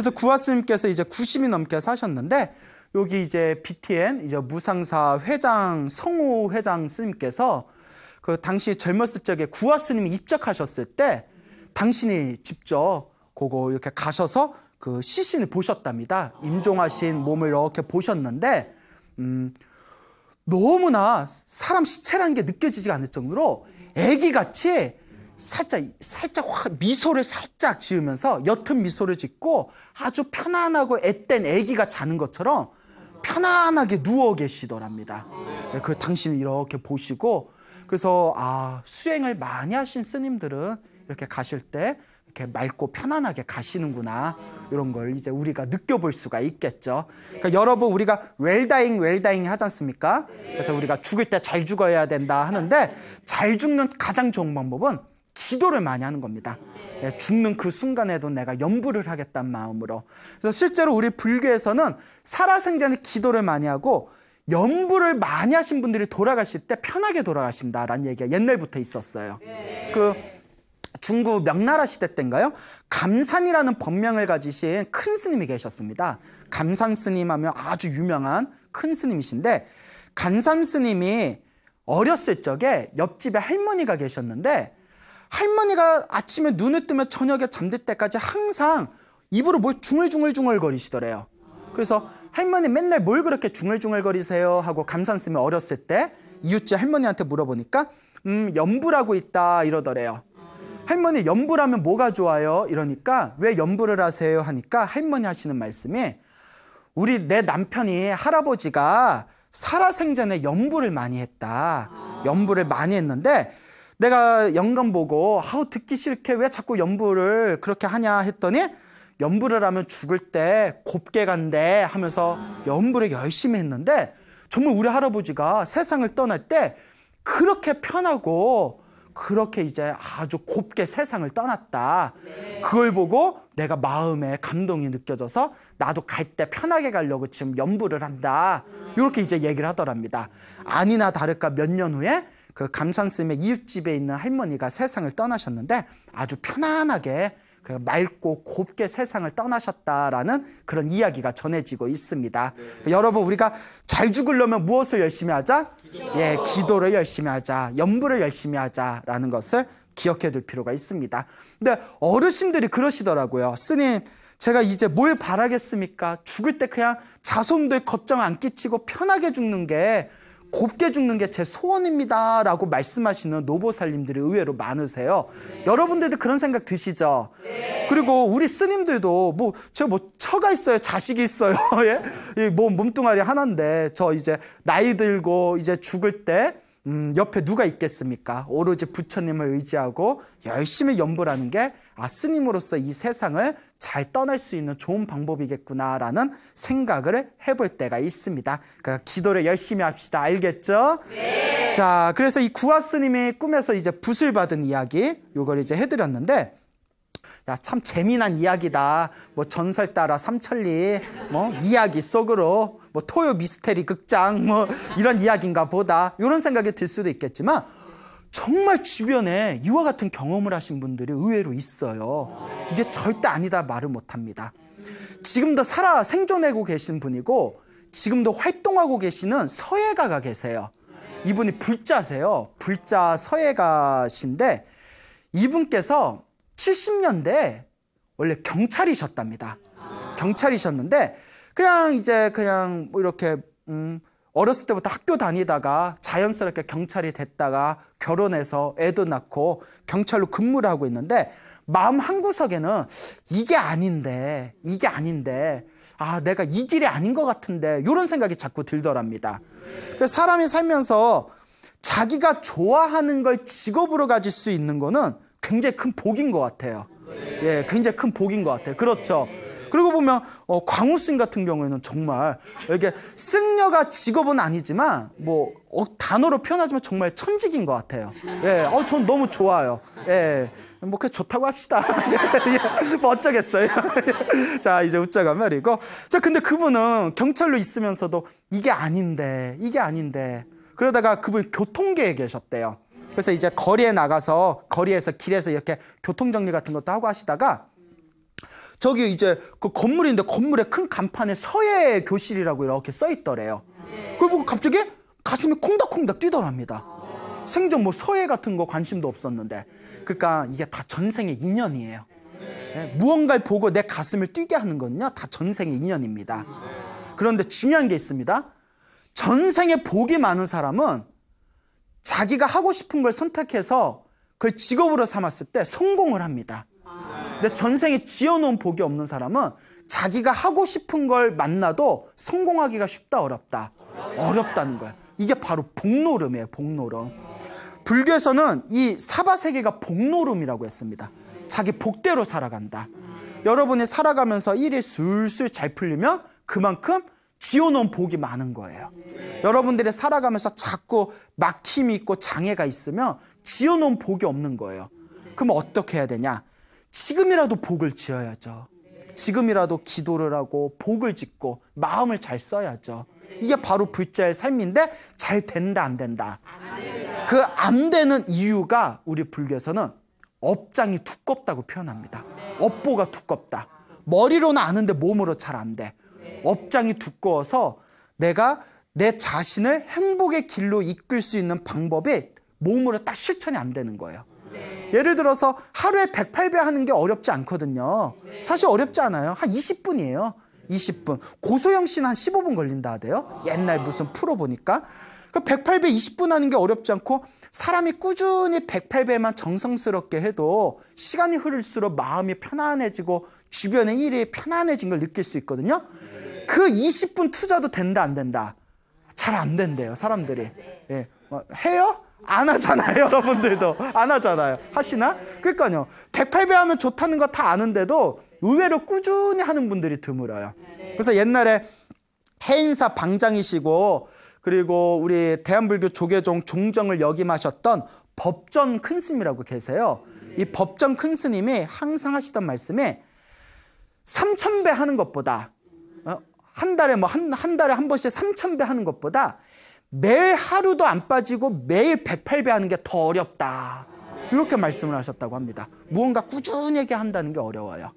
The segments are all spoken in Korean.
그래서 구하 스님께서 이제 90이 넘게 사셨는데 여기 이제 BTN 이제 무상사 회장 성우 회장 스님께서 그 당시 젊었을 적에 구하 스님이 입적하셨을 때 당신이 직접 그거 이렇게 가셔서 그 시신을 보셨답니다. 임종하신 몸을 이렇게 보셨는데 음 너무나 사람 시체라는 게 느껴지지가 않을 정도로 애기같이 살짝 살짝 확 미소를 살짝 지으면서 옅은 미소를 짓고 아주 편안하고 앳된 아기가 자는 것처럼 편안하게 누워 계시더랍니다. 네, 그 당신을 이렇게 보시고 그래서 아 수행을 많이 하신 스님들은 이렇게 가실 때 이렇게 맑고 편안하게 가시는구나 이런 걸 이제 우리가 느껴볼 수가 있겠죠. 그러니까 여러분 우리가 웰다잉 웰다잉 하지 않습니까? 그래서 우리가 죽을 때 잘 죽어야 된다 하는데 잘 죽는 가장 좋은 방법은 기도를 많이 하는 겁니다. 예, 죽는 그 순간에도 내가 염불을 하겠다는 마음으로. 그래서 실제로 우리 불교에서는 살아생전에 기도를 많이 하고 염불을 많이 하신 분들이 돌아가실 때 편하게 돌아가신다라는 얘기가 옛날부터 있었어요. 네. 그 중국 명나라 시대 때인가요? 감산이라는 법명을 가지신 큰 스님이 계셨습니다. 감산 스님 하면 아주 유명한 큰 스님이신데 감산 스님이 어렸을 적에 옆집에 할머니가 계셨는데 할머니가 아침에 눈을 뜨면 저녁에 잠들 때까지 항상 입으로 뭘 중얼중얼중얼 거리시더래요. 그래서 할머니 맨날 뭘 그렇게 중얼중얼 거리세요 하고 감산쓰면 어렸을 때 이웃집 할머니한테 물어보니까 음염불하고 있다 이러더래요. 할머니 염불하면 뭐가 좋아요? 이러니까 왜염불을 하세요? 하니까 할머니 하시는 말씀이 우리 내 남편이 할아버지가 살아생전에 염불을 많이 했다. 염불을 많이 했는데 내가 연금 보고 하우 듣기 싫게 왜 자꾸 연부를 그렇게 하냐 했더니 연부를 하면 죽을 때 곱게 간대 하면서 연부를 열심히 했는데 정말 우리 할아버지가 세상을 떠날 때 그렇게 편하고 그렇게 이제 아주 곱게 세상을 떠났다. 네. 그걸 보고 내가 마음에 감동이 느껴져서 나도 갈 때 편하게 가려고 지금 연부를 한다. 이렇게 이제 얘기를 하더랍니다. 아니나 다를까 몇 년 후에 그 감산스님의 이웃집에 있는 할머니가 세상을 떠나셨는데 아주 편안하게 그 맑고 곱게 세상을 떠나셨다라는 그런 이야기가 전해지고 있습니다. 네. 여러분 우리가 잘 죽으려면 무엇을 열심히 하자? 기도. 예, 기도를 열심히 하자. 연부를 열심히 하자라는 것을 기억해 둘 필요가 있습니다. 근데 어르신들이 그러시더라고요. 스님, 제가 이제 뭘 바라겠습니까? 죽을 때 그냥 자손들 걱정 안 끼치고 편하게 죽는 게 곱게 죽는 게 제 소원입니다. 라고 말씀하시는 노보살님들이 의외로 많으세요. 네. 여러분들도 그런 생각 드시죠? 네. 그리고 우리 스님들도 뭐, 제가 뭐, 처가 있어요. 자식이 있어요. 예? 뭐, 몸뚱아리 하나인데, 저 이제 나이 들고 이제 죽을 때, 음, 옆에 누가 있겠습니까? 오로지 부처님을 의지하고 열심히 연불하는 게 아, 스님으로서 이 세상을 잘 떠날 수 있는 좋은 방법이겠구나라는 생각을 해볼 때가 있습니다. 그러니까 기도를 열심히 합시다. 알겠죠? 네. 자, 그래서 이 구하 스님이 꿈에서 이제 붓을 받은 이야기, 요걸 이제 해드렸는데 야, 참 재미난 이야기다. 뭐 전설 따라 삼천리, 뭐 이야기 속으로, 뭐 토요 미스테리 극장, 뭐 이런 이야기인가 보다. 이런 생각이 들 수도 있겠지만, 정말 주변에 이와 같은 경험을 하신 분들이 의외로 있어요. 이게 절대 아니다 말을 못 합니다. 지금도 살아 생존하고 계신 분이고, 지금도 활동하고 계시는 서예가가 계세요. 이분이 불자세요. 불자 서예가신데, 이분께서 70년대 원래 경찰이셨답니다. 경찰이셨는데 그냥 이제 그냥 뭐 이렇게 음 어렸을 때부터 학교 다니다가 자연스럽게 경찰이 됐다가 결혼해서 애도 낳고 경찰로 근무를 하고 있는데 마음 한구석에는 이게 아닌데 이게 아닌데 아 내가 이 길이 아닌 것 같은데 이런 생각이 자꾸 들더랍니다. 그래서 사람이 살면서 자기가 좋아하는 걸 직업으로 가질 수 있는 거는 굉장히 큰 복인 것 같아요. 예, 굉장히 큰 복인 것 같아요. 그렇죠. 그리고 보면 어, 광우승 같은 경우에는 정말 이렇게 승려가 직업은 아니지만 뭐 어, 단어로 표현하지만 정말 천직인 것 같아요. 예, 어, 전 너무 좋아요. 예, 뭐 그냥 좋다고 합시다. 예, 뭐 어쩌겠어요. 자, 이제 웃자가 말이고. 자, 근데 그분은 경찰로 있으면서도 이게 아닌데, 이게 아닌데. 그러다가 그분 교통계에 계셨대요. 그래서 이제 거리에 나가서 거리에서 길에서 이렇게 교통 정리 같은 것도 하고 하시다가 저기 이제 그 건물인데 건물에 큰 간판에 서예 교실이라고 이렇게 써 있더래요. 네. 그걸 보고 갑자기 가슴이 콩닥콩닥 뛰더랍니다. 생전 뭐 서예 같은 거 관심도 없었는데. 그러니까 이게 다 전생의 인연이에요. 네. 무언가를 보고 내 가슴을 뛰게 하는 건요. 다 전생의 인연입니다. 그런데 중요한 게 있습니다. 전생에 복이 많은 사람은 자기가 하고 싶은 걸 선택해서 그걸 직업으로 삼았을 때 성공을 합니다. 근데 전생에 지어놓은 복이 없는 사람은 자기가 하고 싶은 걸 만나도 성공하기가 쉽다 어렵다. 어렵다는 거야. 이게 바로 복노름이에요. 복노름. 불교에서는 이 사바세계가 복노름이라고 했습니다. 자기 복대로 살아간다. 여러분이 살아가면서 일이 술술 잘 풀리면 그만큼 지어놓은 복이 많은 거예요. 네. 여러분들이 살아가면서 자꾸 막힘이 있고 장애가 있으면 지어놓은 복이 없는 거예요. 네. 그럼 어떻게 해야 되냐? 지금이라도 복을 지어야죠. 네. 지금이라도 기도를 하고 복을 짓고 마음을 잘 써야죠. 이게 바로 불자의 삶인데 잘 된다 안 된다. 그 안 되는 이유가 우리 불교에서는 업장이 두껍다고 표현합니다. 업보가 두껍다. 머리로는 아는데 몸으로 잘 안 돼. 업장이 두꺼워서 내가 내 자신을 행복의 길로 이끌 수 있는 방법이 몸으로 딱 실천이 안 되는 거예요. 네. 예를 들어서 하루에 108배 하는 게 어렵지 않거든요. 네. 사실 어렵지 않아요. 한 20분이에요. 20분. 고소영 씨는 한 15분 걸린다 하대요. 옛날 무슨 프로 보니까. 그 108배 20분 하는 게 어렵지 않고 사람이 꾸준히 108배만 정성스럽게 해도 시간이 흐를수록 마음이 편안해지고 주변의 일이 편안해진 걸 느낄 수 있거든요. 그 20분 투자도 된다 안 된다? 잘 안 된대요 사람들이. 예. 어, 해요? 안 하잖아요, 여러분들도. 안 하잖아요. 하시나? 그러니까요. 108배 하면 좋다는 거 다 아는데도 의외로 꾸준히 하는 분들이 드물어요. 그래서 옛날에 해인사 방장이시고 그리고 우리 대한불교 조계종 종정을 역임하셨던 법전 큰스님이라고 계세요. 이 법전 큰스님이 항상 하시던 말씀이 3천배 하는 것보다 한 달에 뭐 한 한 달에 한 번씩 3,000배 하는 것보다 매 하루도 안 빠지고 매일 108배 하는 게 더 어렵다. 이렇게 말씀을 하셨다고 합니다. 무언가 꾸준하게 한다는 게 어려워요.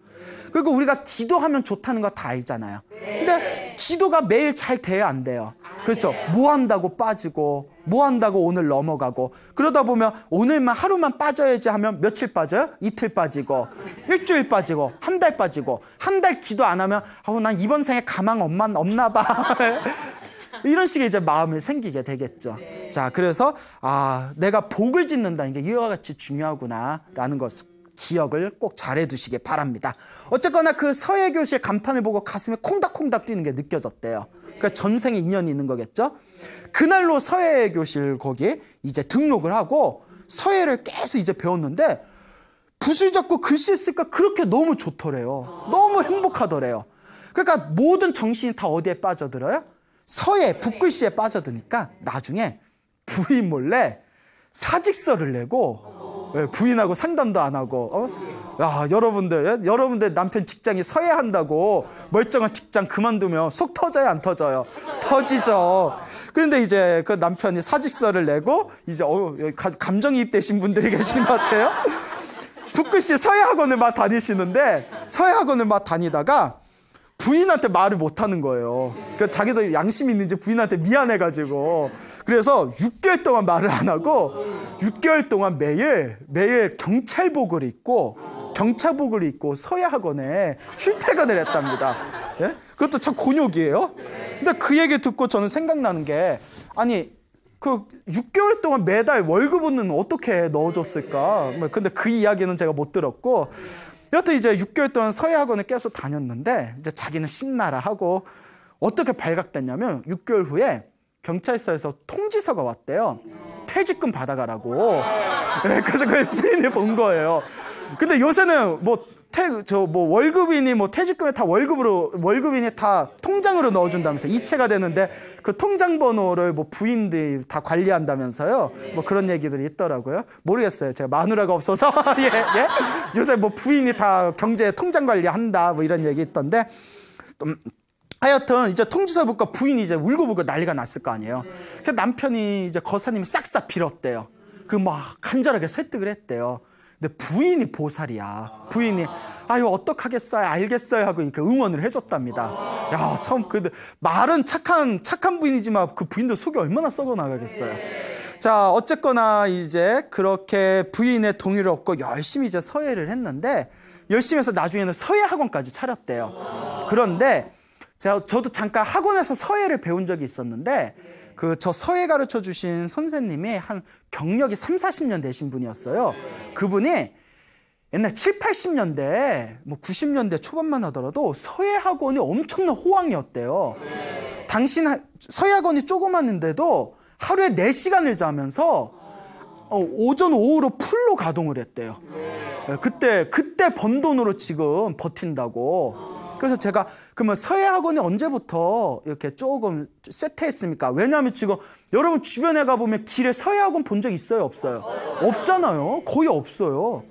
그리고 우리가 기도하면 좋다는 거 다 알잖아요. 근데 기도가 매일 잘 돼야 안 돼요. 그렇죠. 뭐 한다고 빠지고 뭐 한다고 오늘 넘어가고 그러다 보면 오늘만 하루만 빠져야지 하면 며칠 빠져요? 이틀 빠지고 일주일 빠지고 한 달 빠지고 한 달 기도 안 하면 아우 난 이번 생에 가망 엄마 없나 봐 이런 식의 이제 마음이 생기게 되겠죠. 네. 자 그래서 아 내가 복을 짓는다이게 이와 같이 중요하구나라는 것을. 기억을 꼭잘해두시기 바랍니다. 어쨌거나 그 서예 교실 간판을 보고 가슴에 콩닥콩닥 뛰는 게 느껴졌대요. 그러니까 전생에 인연이 있는 거겠죠. 그날로 서예 교실 거기 이제 등록을 하고 서예를 계속 이제 배웠는데 붓을 잡고 글씨 쓰니까 그렇게 너무 좋더래요. 너무 행복하더래요. 그러니까 모든 정신이 다 어디에 빠져들어요? 서예, 붓글씨에 빠져드니까 나중에 부인 몰래 사직서를 내고 예, 부인하고 상담도 안 하고 어? 야, 여러분들 예? 여러분들 남편 직장이 서야 한다고 멀쩡한 직장 그만두면 속 터져요 안 터져요 터지죠 그런데 이제 그 남편이 사직서를 내고 이제 어, 예, 감정이입되신 분들이 계신 것 같아요 북글씨 서예학원을 막 다니시는데 서예학원을 막 다니다가 부인한테 말을 못 하는 거예요. 그러니까 자기도 양심이 있는지 부인한테 미안해가지고. 그래서 6개월 동안 말을 안 하고 6개월 동안 매일, 매일 경찰복을 입고 경찰복을 입고 서야학원에 출퇴근을 했답니다. 예? 그것도 참 곤욕이에요. 근데 그 얘기 듣고 저는 생각나는 게 아니 그 6개월 동안 매달 월급은 어떻게 넣어줬을까? 뭐 근데 그 이야기는 제가 못 들었고 여튼 이제 6개월 동안 서예학원을 계속 다녔는데 이제 자기는 신나라 하고 어떻게 발각됐냐면 6개월 후에 경찰서에서 통지서가 왔대요. 퇴직금 받아가라고. 네, 그래서 그걸 부인이 본 거예요. 근데 요새는 뭐 퇴, 저뭐 월급이니 뭐퇴직금에다 월급으로 월급이니 다 통장으로 넣어준다면서 이체가 되는데 그 통장 번호를 뭐 부인들이 다 관리한다면서요. 뭐 그런 얘기들이 있더라고요. 모르겠어요. 제가 마누라가 없어서 예, 예. 요새 뭐 부인이 다 경제 통장 관리한다 뭐 이런 얘기 있던데. 좀 음, 하여튼 이제 통지서부과 부인이 이제 울고불고 난리가 났을 거 아니에요. 그래서 남편이 이제 거사님이 싹싹 빌었대요. 그 막 간절하게 설득을 했대요. 근데 부인이 보살이야. 부인이 아유 어떡하겠어요. 알겠어요 하고 이렇게 응원을 해줬답니다. 야 처음 그 말은 착한 착한 부인이지만 그 부인도 속이 얼마나 썩어 나가겠어요. 자 어쨌거나 이제 그렇게 부인의 동의를 얻고 열심히 이제 서예를 했는데 열심히 해서 나중에는 서예 학원까지 차렸대요. 그런데 제가 저도 잠깐 학원에서 서예를 배운 적이 있었는데. 그저 서예 가르쳐 주신 선생님이 한 경력이 3, 40년 되신 분이었어요. 그분이 옛날 7, 80년대, 뭐 90년대 초반만 하더라도 서예 학원이 엄청난 호황이었대요. 당신 서예 학원이 조그만데도 하루에 4시간을 자면서 어, 오전 오후로 풀로 가동을 했대요. 예, 그때 그때 번 돈으로 지금 버틴다고. 그래서 제가 그러면 서예학원이 언제부터 이렇게 조금 쇠퇴했습니까? 왜냐하면 지금 여러분 주변에 가보면 길에 서예학원 본 적 있어요? 없어요? 없잖아요 거의 없어요.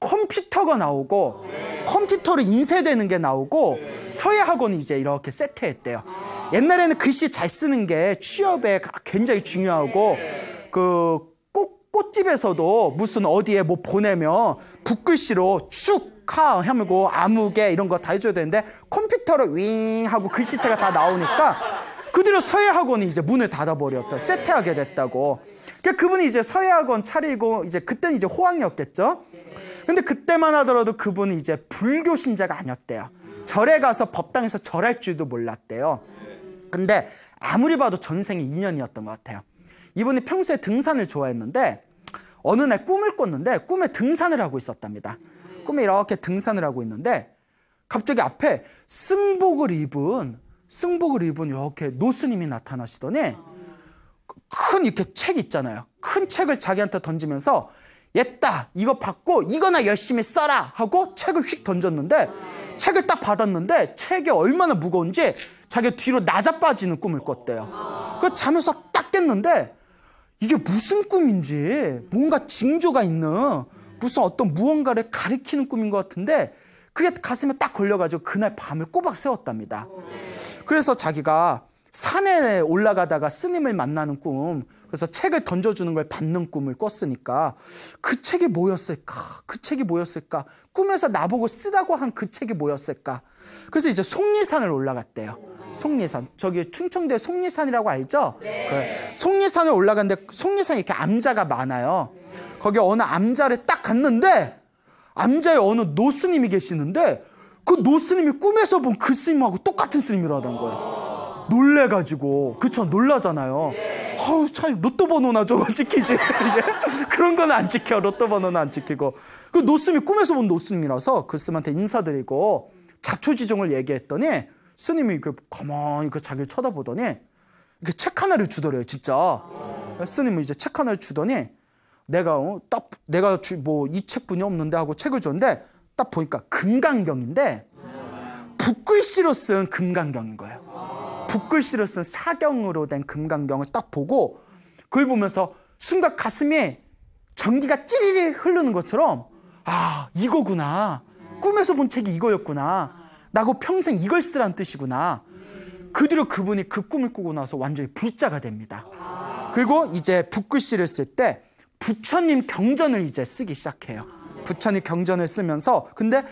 컴퓨터가 나오고 컴퓨터로 인쇄되는 게 나오고 서예학원이 이제 이렇게 세트했대요. 옛날에는 글씨 잘 쓰는 게 취업에 굉장히 중요하고 그 꽃, 꽃집에서도 무슨 어디에 뭐 보내면 붓글씨로 축칼 해물고 암흑에 이런 거 다 해줘야 되는데 컴퓨터로 윙 하고 글씨체가 다 나오니까 그뒤로 서예학원이 이제 문을 닫아버렸다. 쇠퇴하게 됐다고. 그러니까 그분이 이제 서예학원 차리고 이제 그때는 이제 호황이었겠죠. 근데 그때만 하더라도 그분이 이제 불교 신자가 아니었대요. 절에 가서 법당에서 절할 줄도 몰랐대요. 근데 아무리 봐도 전생이 인연이었던 것 같아요. 이분이 평소에 등산을 좋아했는데 어느 날 꿈을 꿨는데 꿈에 등산을 하고 있었답니다. 꿈에 이렇게 등산을 하고 있는데 갑자기 앞에 승복을 입은 승복을 입은 이렇게 노스님이 나타나시더니 큰 이렇게 책 있잖아요. 큰 책을 자기한테 던지면서 옛다 이거 받고 이거나 열심히 써라 하고 책을 휙 던졌는데 책을 딱 받았는데 책이 얼마나 무거운지 자기가 뒤로 낮아 빠지는 꿈을 꿨대요. 그 자면서 딱 깼는데 이게 무슨 꿈인지 뭔가 징조가 있는 무슨 어떤 무언가를 가리키는 꿈인 것 같은데 그게 가슴에 딱 걸려가지고 그날 밤을 꼬박 세웠답니다. 그래서 자기가 산에 올라가다가 스님을 만나는 꿈, 그래서 책을 던져주는 걸 받는 꿈을 꿨으니까 그 책이 뭐였을까? 그 책이 뭐였을까? 꿈에서 나보고 쓰라고 한 그 책이 뭐였을까? 그래서 이제 속리산을 올라갔대요. 속리산. 저기 충청도의 속리산이라고 알죠? 네. 그 그래. 리산을 올라갔는데 속리산이 이렇게 암자가 많아요. 거기 어느 암자를 딱 갔는데 암자의 어느 노스님이 계시는데 그 노스님이 꿈에서 본 그 스님하고 똑같은 스님이라던 거예요. 놀래가지고 그쵸 놀라잖아요. 아우 참 로또 번호나 좀 찍히지 예? 그런 건 안 찍혀 로또 번호는 안 찍히고 그 노스님이 꿈에서 본 노스님이라서 그 스님한테 인사드리고 자초지종을 얘기했더니 스님이 그 가만히 그 자기를 쳐다보더니 이렇게 책 하나를 주더래요 진짜 스님은 이제 책 하나를 주더니 내가 어, 딱 내가 뭐 이책 분이 없는데 하고 책을 줬는데 딱 보니까 금강경인데 붓글씨로 쓴 금강경인 거예요. 붓글씨로 쓴 사경으로 된 금강경을 딱 보고 그걸 보면서 순간 가슴에 전기가 찌릿리 흐르는 것처럼 아 이거구나 꿈에서 본 책이 이거였구나 나고 평생 이걸 쓰란 뜻이구나 그 뒤로 그분이 그 꿈을 꾸고 나서 완전히 불자가 됩니다 그리고 이제 붓글씨를 쓸때 부처님 경전을 이제 쓰기 시작해요. 부처님 경전을 쓰면서 근데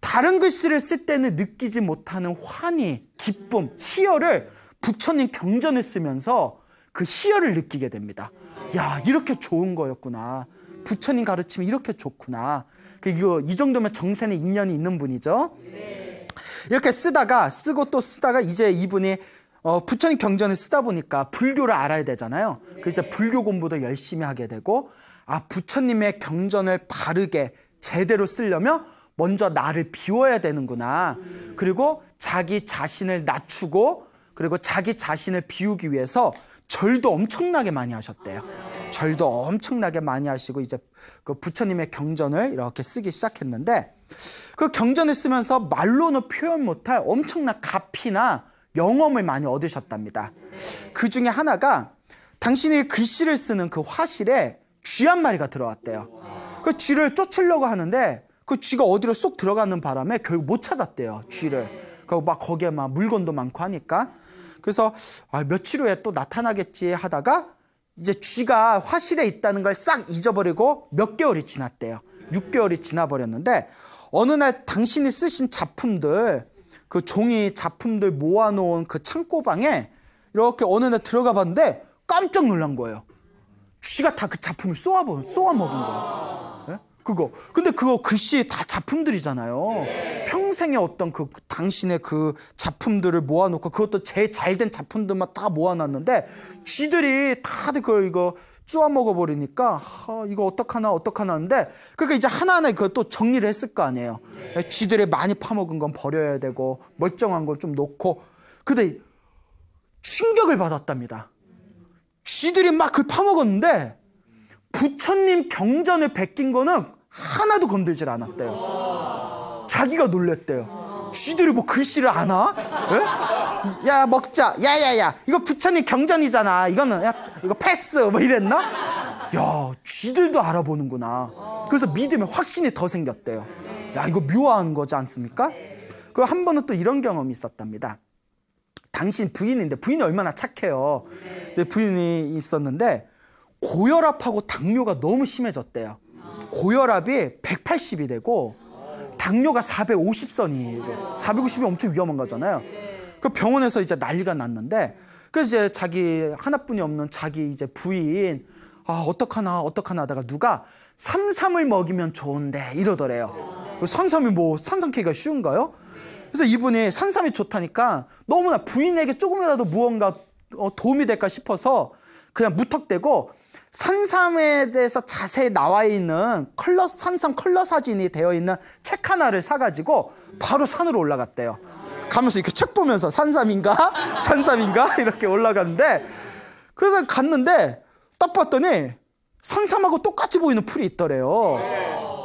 다른 글씨를 쓸 때는 느끼지 못하는 환희, 기쁨, 희열을 부처님 경전을 쓰면서 그 희열을 느끼게 됩니다. 야, 이렇게 좋은 거였구나. 부처님 가르침이 이렇게 좋구나. 그 이거 이 정도면 정 s e 인연이 있는 분이죠. 네. 이렇게 쓰다가 쓰고 또 쓰다가 이제 이분이 어, 부처님 경전을 쓰다 보니까 불교를 알아야 되잖아요. 그래서 네. 불교 공부도 열심히 하게 되고 아 부처님의 경전을 바르게 제대로 쓰려면 먼저 나를 비워야 되는구나. 음. 그리고 자기 자신을 낮추고 그리고 자기 자신을 비우기 위해서 절도 엄청나게 많이 하셨대요. 아, 네. 절도 엄청나게 많이 하시고 이제 그 부처님의 경전을 이렇게 쓰기 시작했는데 그 경전을 쓰면서 말로는 표현 못할 엄청난 가피나 영험을 많이 얻으셨답니다. 그 중에 하나가 당신이 글씨를 쓰는 그 화실에 쥐 한 마리가 들어왔대요. 그 쥐를 쫓으려고 하는데 그 쥐가 어디로 쏙 들어가는 바람에 결국 못 찾았대요. 쥐를. 그막 거기에 막 물건도 많고 하니까. 그래서 아, 며칠 후에 또 나타나겠지 하다가 이제 쥐가 화실에 있다는 걸 싹 잊어버리고 몇 개월이 지났대요. 6개월이 지나버렸는데 어느 날 당신이 쓰신 작품들 그 종이 작품들 모아놓은 그 창고방에 이렇게 어느 날 들어가 봤는데 깜짝 놀란 거예요. 쥐가 다 그 작품을 쏘아먹은, 쏘아먹은 거예요. 네? 그거. 근데 그거 글씨 다 작품들이잖아요. 평생의 어떤 그 당신의 그 작품들을 모아놓고 그것도 제일 잘 된 작품들만 다 모아놨는데 쥐들이 다들 그걸 이거 쪼아 먹어버리니까 아, 이거 어떡하나 어떡하나 하는데 그러니까 이제 하나하나 그것도 정리를 했을 거 아니에요. 네. 쥐들이 많이 파먹은 건 버려야 되고 멀쩡한 건 좀 놓고 근데 충격을 받았답니다. 쥐들이 막 그걸 파먹었는데 부처님 경전을 베낀 거는 하나도 건들질 않았대요. 자기가 놀랬대요. 쥐들이 뭐 글씨를 아나? 네? 야 먹자 야야야 이거 부처님 경전이잖아 이거는 야 이거 패스 뭐 이랬나? 야 쥐들도 알아보는구나 그래서 믿음에 확신이 더 생겼대요 야 이거 묘한 거지 않습니까? 그리고 한 번은 또 이런 경험이 있었답니다 당신 부인인데 부인이 얼마나 착해요 근데 부인이 있었는데 고혈압하고 당뇨가 너무 심해졌대요 고혈압이 180이 되고 당뇨가 450선이에요. 450이 엄청 위험한 거잖아요. 그 병원에서 이제 난리가 났는데 그 이제 자기 하나뿐이 없는 자기 이제 부인 아 어떡하나 어떡하나 하다가 누가 삼삼을 먹이면 좋은데 이러더래요. 산삼이 그 뭐 산삼캐기가 쉬운가요? 그래서 이분이 산삼이 좋다니까 너무나 부인에게 조금이라도 무언가 어, 도움이 될까 싶어서 그냥 무턱대고 산삼에 대해서 자세히 나와 있는 컬러 산삼 컬러 사진이 되어 있는 책 하나를 사가지고 바로 산으로 올라갔대요. 가면서 이렇게 책 보면서 산삼인가? 산삼인가? 이렇게 올라갔는데 그래서 갔는데 딱 봤더니 산삼하고 똑같이 보이는 풀이 있더래요.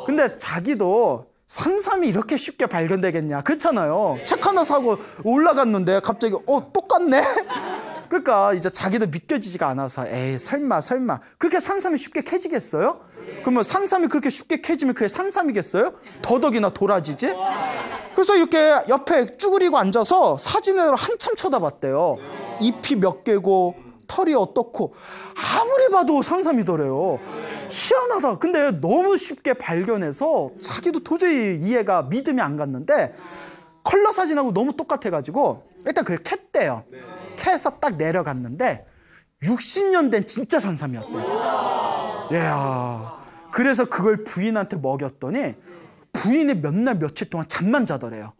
근데 자기도 산삼이 이렇게 쉽게 발견되겠냐. 그렇잖아요. 책 하나 사고 올라갔는데 갑자기 어 똑같네. 그러니까 이제 자기도 믿겨지지가 않아서 에이 설마 설마 그렇게 산삼이 쉽게 캐지겠어요? 그러면 산삼이 그렇게 쉽게 캐지면 그게 산삼이겠어요? 더덕이나 도라지지? 그래서 이렇게 옆에 쭈그리고 앉아서 사진을 한참 쳐다봤대요. 잎이 몇 개고 털이 어떻고 아무리 봐도 산삼이더래요. 희한하다. 근데 너무 쉽게 발견해서 자기도 도저히 이해가 믿음이 안 갔는데 컬러 사진하고 너무 똑같아가지고 일단 그걸 캤대요. 캐서 딱 내려갔는데 60년 된 진짜 산삼이었대요. 예. y 그래서 그걸 부인한테 먹였더니 부인이 몇 날 며칠 동안 잠만 자더래요.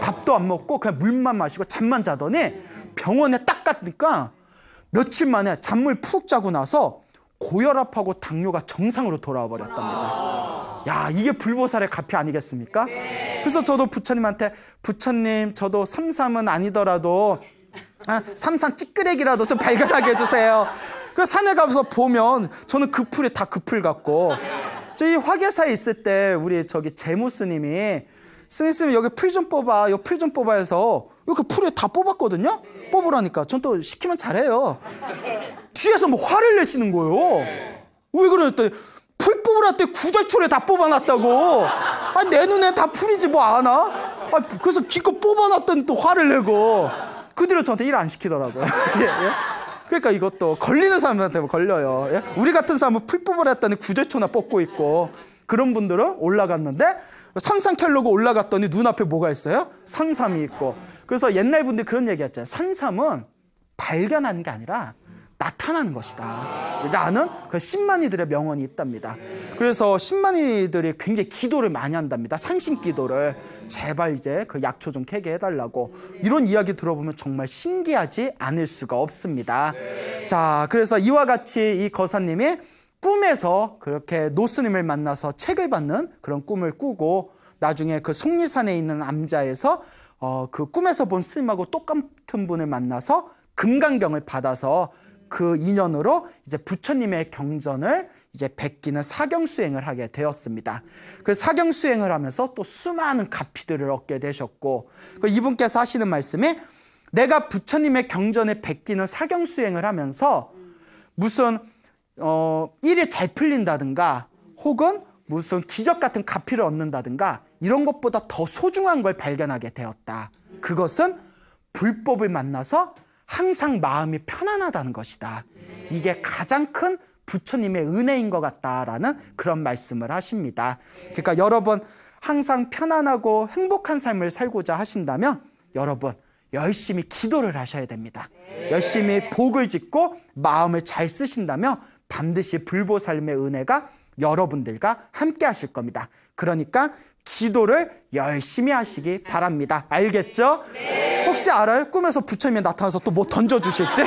밥도 안 먹고 그냥 물만 마시고 잠만 자더니 병원에 딱 갔으니까 며칠 만에 잠을 푹 자고 나서 고혈압하고 당뇨가 정상으로 돌아와 버렸답니다. 야, 이게 불보살의 가피 아니겠습니까? 그래서 저도 부처님한테 부처님 저도 삼삼은 아니더라도 아, 삼삼 찌끄레기라도 좀 발견하게 해주세요. 그 산에 가서 보면 저는 그 풀이 다그 풀 같고 저희 화계사에 있을 때 우리 저기 재무 스님이 스님 스님 여기 풀 좀 뽑아 요풀좀 뽑아 해서 이렇게 그 풀을 다 뽑았거든요 뽑으라니까 전 또 시키면 잘해요 뒤에서 뭐 화를 내시는 거예요 왜 그러랬더니 풀 뽑으라 때 구절초를 다 뽑아놨다고 아내 눈에 다 풀이지 뭐 아나 아, 그래서 기껏 뽑아놨더니 또 화를 내고 그 뒤로 저한테 일 안 시키더라고요 예, 예. 그러니까 이것도 걸리는 사람한테 들 뭐 걸려요. 예? 우리 같은 사람은 풀뽑을 했더니 구제초나 뽑고 있고 그런 분들은 올라갔는데 산삼 캘로그 올라갔더니 눈앞에 뭐가 있어요? 산삼이 있고. 그래서 옛날 분들이 그런 얘기 했잖아요. 산삼은 발견하게 아니라 나타나는 것이다. 라는 그1만이들의 명언이 있답니다. 그래서 1만이들이 굉장히 기도를 많이 한답니다. 상신 기도를. 제발 이제 그 약초 좀 캐게 해달라고. 이런 이야기 들어보면 정말 신기하지 않을 수가 없습니다. 자, 그래서 이와 같이 이 거사님이 꿈에서 그렇게 노스님을 만나서 책을 받는 그런 꿈을 꾸고 나중에 그 속리산에 있는 암자에서 어, 그 꿈에서 본 스님하고 똑같은 분을 만나서 금강경을 받아서 그 인연으로 이제 부처님의 경전을 이제 베끼는 사경 수행을 하게 되었습니다. 그 사경 수행을 하면서 또 수많은 가피들을 얻게 되셨고 그 이분께서 하시는 말씀이 내가 부처님의 경전에 베끼는 사경 수행을 하면서 무슨 어 일이 잘 풀린다든가 혹은 무슨 기적 같은 가피를 얻는다든가 이런 것보다 더 소중한 걸 발견하게 되었다. 그것은 불법을 만나서 항상 마음이 편안하다는 것이다. 이게 가장 큰 부처님의 은혜인 것 같다라는 그런 말씀을 하십니다. 그러니까 여러분 항상 편안하고 행복한 삶을 살고자 하신다면 여러분 열심히 기도를 하셔야 됩니다. 열심히 복을 짓고 마음을 잘 쓰신다면 반드시 불보 삶의 은혜가 여러분들과 함께 하실 겁니다. 그러니까 기도를 열심히 하시기 바랍니다. 알겠죠? 네. 혹시 알아요? 꿈에서 부처님이 나타나서 또 뭐 던져주실지?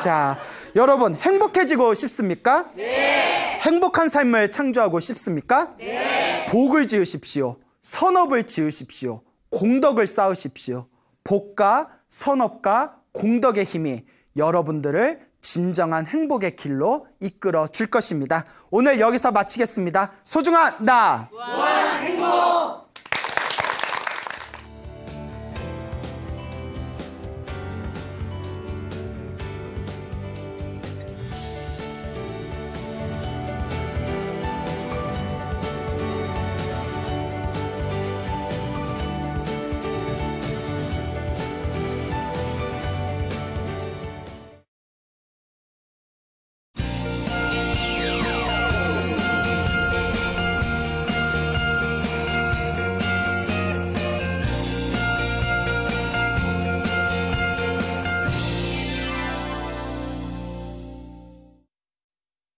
자, 여러분 행복해지고 싶습니까? 네. 행복한 삶을 창조하고 싶습니까? 네. 복을 지으십시오. 선업을 지으십시오. 공덕을 쌓으십시오. 복과 선업과 공덕의 힘이 여러분들을 진정한 행복의 길로 이끌어 줄 것입니다. 오늘 여기서 마치겠습니다. 소중한 나! 와, 행복!